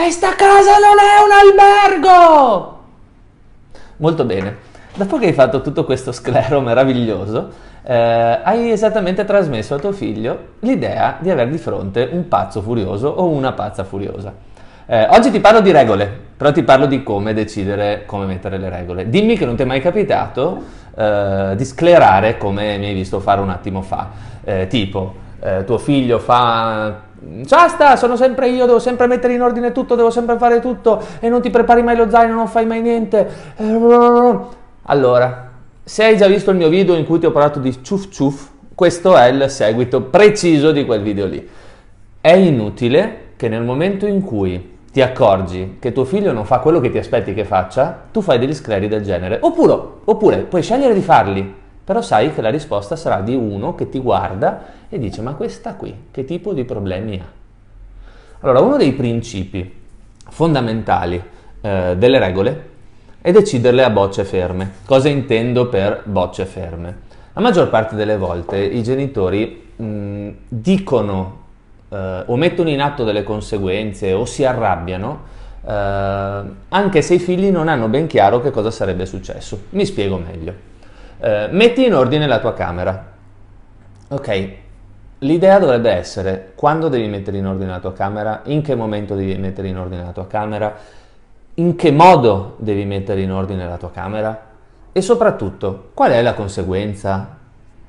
Questa casa non è un albergo! Molto bene. Dopo che hai fatto tutto questo sclero meraviglioso, eh, hai esattamente trasmesso a tuo figlio l'idea di aver di fronte un pazzo furioso o una pazza furiosa. Eh, oggi ti parlo di regole, però ti parlo di come decidere come mettere le regole. Dimmi che non ti è mai capitato eh, di sclerare come mi hai visto fare un attimo fa. Eh, tipo, eh, tuo figlio fa Basta, sono sempre io, devo sempre mettere in ordine tutto, devo sempre fare tutto e non ti prepari mai lo zaino, non fai mai niente. Allora, se hai già visto il mio video in cui ti ho parlato di ciuf ciuf, questo è il seguito preciso di quel video lì. È inutile che nel momento in cui ti accorgi che tuo figlio non fa quello che ti aspetti che faccia, tu fai degli scleri del genere. Oppure, oppure puoi scegliere di farli però sai che la risposta sarà di uno che ti guarda e dice ma questa qui che tipo di problemi ha? Allora uno dei principi fondamentali eh, delle regole è deciderle a bocce ferme. Cosa intendo per bocce ferme? La maggior parte delle volte i genitori mh, dicono eh, o mettono in atto delle conseguenze o si arrabbiano eh, anche se i figli non hanno ben chiaro che cosa sarebbe successo. Mi spiego meglio eh, metti in ordine la tua camera. Ok, l'idea dovrebbe essere quando devi mettere in ordine la tua camera, in che momento devi mettere in ordine la tua camera, in che modo devi mettere in ordine la tua camera e soprattutto qual è la conseguenza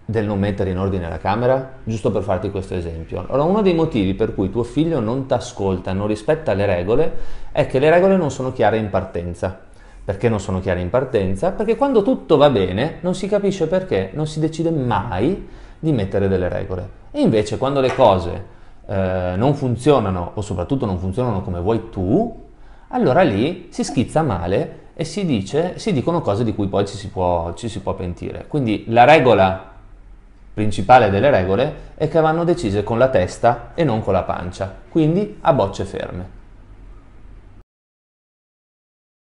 del non mettere in ordine la camera? Giusto per farti questo esempio. Allora, uno dei motivi per cui tuo figlio non ti ascolta, non rispetta le regole, è che le regole non sono chiare in partenza perché non sono chiare in partenza, perché quando tutto va bene non si capisce perché non si decide mai di mettere delle regole. E invece quando le cose eh, non funzionano o soprattutto non funzionano come vuoi tu, allora lì si schizza male e si, dice, si dicono cose di cui poi ci si, può, ci si può pentire. Quindi la regola principale delle regole è che vanno decise con la testa e non con la pancia, quindi a bocce ferme.